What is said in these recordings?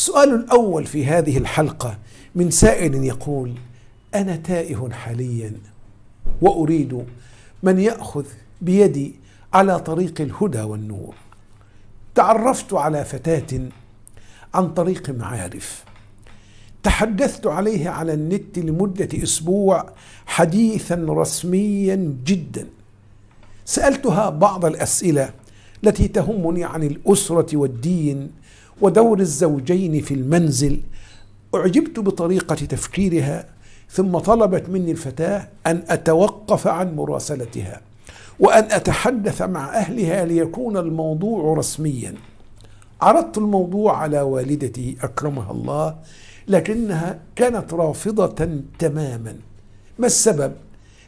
السؤال الأول في هذه الحلقة من سائل يقول أنا تائه حاليا وأريد من يأخذ بيدي على طريق الهدى والنور تعرفت على فتاة عن طريق معارف تحدثت عليها على النت لمدة أسبوع حديثا رسميا جدا سألتها بعض الأسئلة التي تهمني عن الأسرة والدين ودور الزوجين في المنزل أعجبت بطريقة تفكيرها ثم طلبت مني الفتاة أن أتوقف عن مراسلتها وأن أتحدث مع أهلها ليكون الموضوع رسميا عرضت الموضوع على والدتي أكرمها الله لكنها كانت رافضة تماما ما السبب؟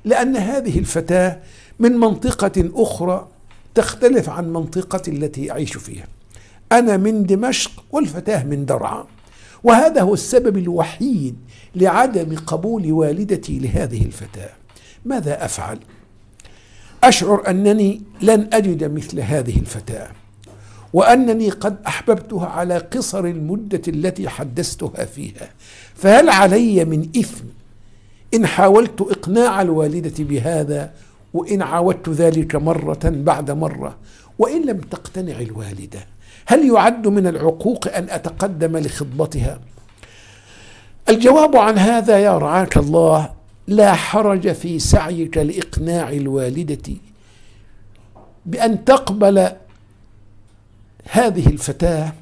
لأن هذه الفتاة من منطقة أخرى تختلف عن منطقة التي أعيش فيها أنا من دمشق والفتاة من درعا وهذا هو السبب الوحيد لعدم قبول والدتي لهذه الفتاة ماذا أفعل؟ أشعر أنني لن أجد مثل هذه الفتاة وأنني قد أحببتها على قصر المدة التي حدثتها فيها فهل علي من إثم إن حاولت إقناع الوالدة بهذا وإن عاودت ذلك مرة بعد مرة وإن لم تقتنع الوالدة هل يعد من العقوق ان اتقدم لخطبتها الجواب عن هذا يا رعاك الله لا حرج في سعيك لاقناع الوالده بان تقبل هذه الفتاه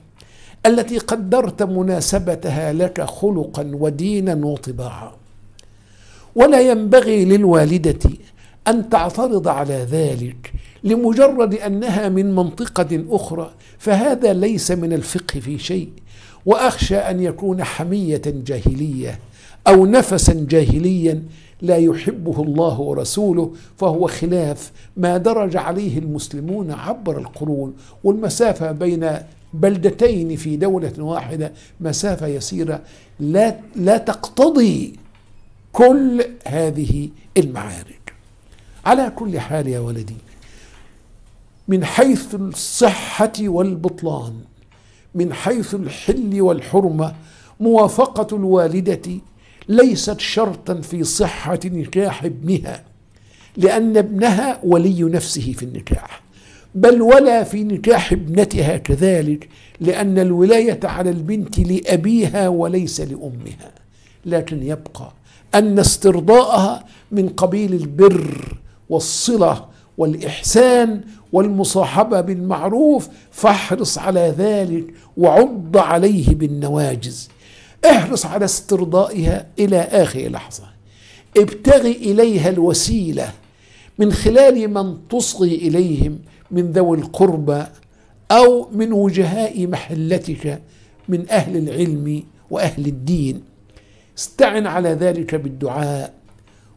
التي قدرت مناسبتها لك خلقا ودينا وطباعا ولا ينبغي للوالده ان تعترض على ذلك لمجرد انها من منطقه اخرى فهذا ليس من الفقه في شيء واخشى ان يكون حميه جاهليه او نفسا جاهليا لا يحبه الله ورسوله فهو خلاف ما درج عليه المسلمون عبر القرون والمسافه بين بلدتين في دوله واحده مسافه يسيره لا لا تقتضي كل هذه المعارك على كل حال يا ولدي من حيث الصحة والبطلان من حيث الحل والحرمة موافقة الوالدة ليست شرطا في صحة نكاح ابنها لأن ابنها ولي نفسه في النكاح بل ولا في نكاح ابنتها كذلك لأن الولاية على البنت لأبيها وليس لأمها لكن يبقى أن استرضاءها من قبيل البر والصلة والإحسان والمصاحبة بالمعروف فاحرص على ذلك وعض عليه بالنواجز احرص على استرضائها إلى آخر لحظة ابتغي إليها الوسيلة من خلال من تصغي إليهم من ذوي القربى أو من وجهاء محلتك من أهل العلم وأهل الدين استعن على ذلك بالدعاء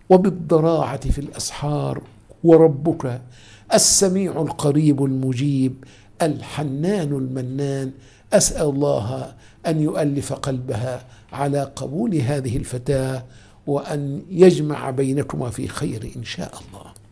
وبالضراعة في الأسحار وربك السميع القريب المجيب الحنان المنان اسال الله ان يؤلف قلبها على قبول هذه الفتاه وان يجمع بينكما في خير ان شاء الله